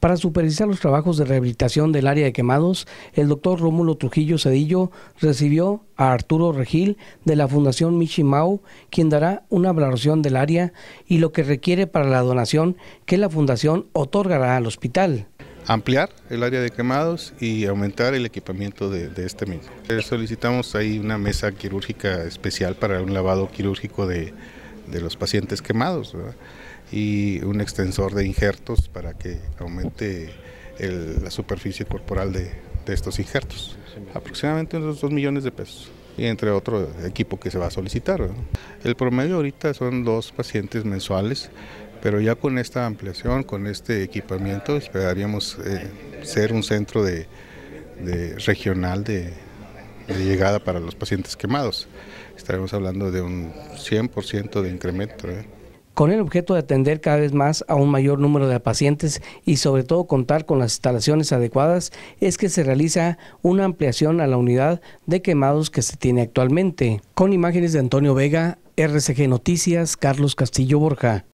Para supervisar los trabajos de rehabilitación del área de quemados, el doctor Rómulo Trujillo Cedillo recibió a Arturo Regil de la Fundación Michimau, quien dará una valoración del área y lo que requiere para la donación que la Fundación otorgará al hospital. Ampliar el área de quemados y aumentar el equipamiento de, este mismo. Eh, solicitamos ahí una mesa quirúrgica especial para un lavado quirúrgico de, los pacientes quemados. ¿verdad? y un extensor de injertos para que aumente la superficie corporal de, estos injertos. Aproximadamente unos 2 millones de pesos y entre otro equipo que se va a solicitar. El promedio ahorita son dos pacientes mensuales, pero ya con esta ampliación, con este equipamiento, esperaríamos eh, ser un centro de, regional de, llegada para los pacientes quemados. Estaremos hablando de un 100% de incremento con el objeto de atender cada vez más a un mayor número de pacientes y sobre todo contar con las instalaciones adecuadas, es que se realiza una ampliación a la unidad de quemados que se tiene actualmente. Con imágenes de Antonio Vega, RCG Noticias, Carlos Castillo Borja.